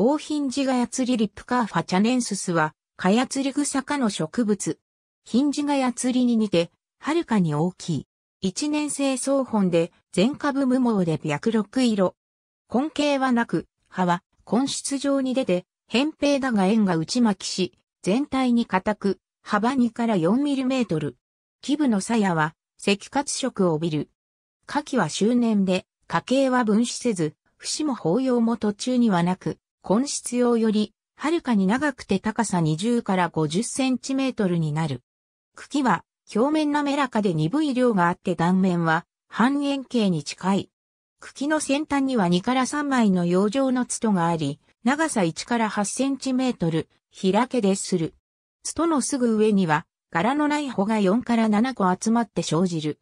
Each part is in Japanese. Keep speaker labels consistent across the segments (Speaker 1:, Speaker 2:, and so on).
Speaker 1: オーヒンジガヤツリリプカーファチャネンススは、カヤツリグサ科の植物。ヒンジガヤツリに似て、はるかに大きい。一年生草本で、全株無毛で白六色。根茎はなく、葉は根室状に出て、扁平だが円が内巻きし、全体に硬く、幅2から4トル。基部の鞘は、赤褐色を帯びる。花期は周年で、花茎は分子せず、節も抱葉も途中にはなく、根室用より、はるかに長くて高さ20から50センチメートルになる。茎は表面滑らかで鈍い量があって断面は半円形に近い。茎の先端には2から3枚の養生のツトがあり、長さ1から8センチメートル、開けでする。ツトのすぐ上には、柄のない穂が4から7個集まって生じる。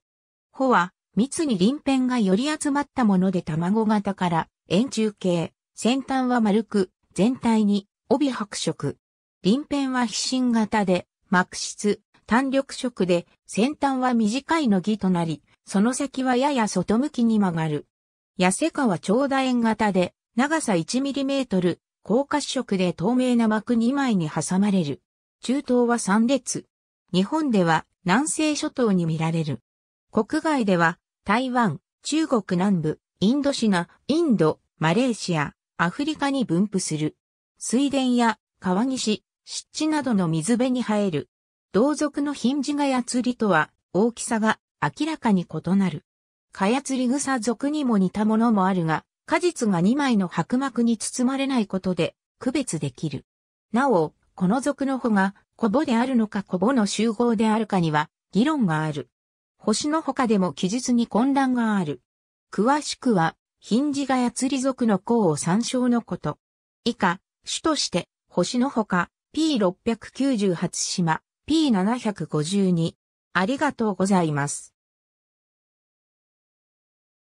Speaker 1: 穂は、密に鱗片がより集まったもので卵型から、円柱形。先端は丸く、全体に帯白色。鱗片は非新型で、膜質、単緑色で、先端は短いの木となり、その先はやや外向きに曲がる。痩せ川長楕円型で、長さ1トル、高褐色で透明な膜2枚に挟まれる。中東は3列。日本では南西諸島に見られる。国外では台湾、中国南部、インドシナ、インド、マレーシア、アフリカに分布する。水田や川岸、湿地などの水辺に生える。同族のヒンジガヤツリとは大きさが明らかに異なる。カヤツリ草属にも似たものもあるが、果実が2枚の白膜に包まれないことで区別できる。なお、この属の穂がコボであるのかコボの集合であるかには議論がある。星の他でも記述に混乱がある。詳しくはヒンジガヤ釣り族の項を参照のこと。以下、主として、星のほか、P698 島、P752。ありがとうございます。